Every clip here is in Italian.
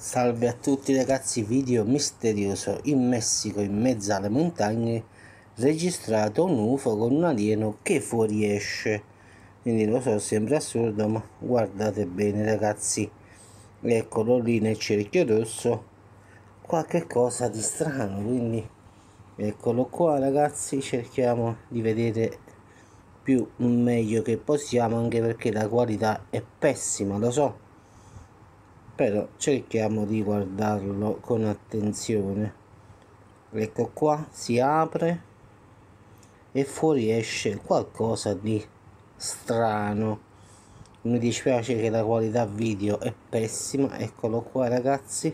Salve a tutti ragazzi, video misterioso in Messico in mezzo alle montagne registrato un UFO con un alieno che fuoriesce quindi lo so sembra assurdo ma guardate bene ragazzi eccolo lì nel cerchio rosso qualche cosa di strano quindi eccolo qua ragazzi cerchiamo di vedere più meglio che possiamo anche perché la qualità è pessima lo so però cerchiamo di guardarlo con attenzione ecco qua si apre e fuori esce qualcosa di strano mi dispiace che la qualità video è pessima eccolo qua ragazzi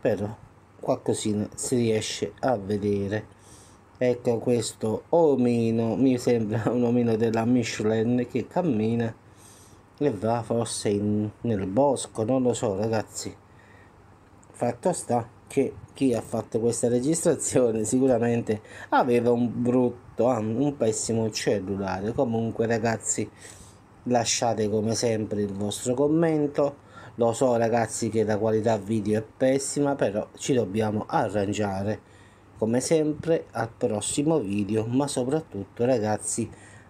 però qualcosina si riesce a vedere ecco questo omino mi sembra un omino della Michelin che cammina va forse in, nel bosco non lo so ragazzi fatto sta che chi ha fatto questa registrazione sicuramente aveva un brutto un pessimo cellulare comunque ragazzi lasciate come sempre il vostro commento lo so ragazzi che la qualità video è pessima però ci dobbiamo arrangiare come sempre al prossimo video ma soprattutto ragazzi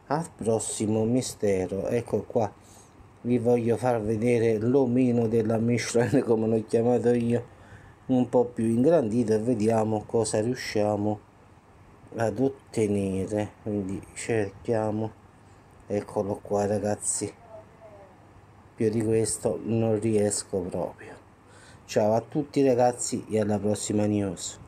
al prossimo mistero ecco qua vi voglio far vedere l'omino della Michelin come l'ho chiamato io un po' più ingrandito e vediamo cosa riusciamo ad ottenere quindi cerchiamo eccolo qua ragazzi più di questo non riesco proprio ciao a tutti ragazzi e alla prossima news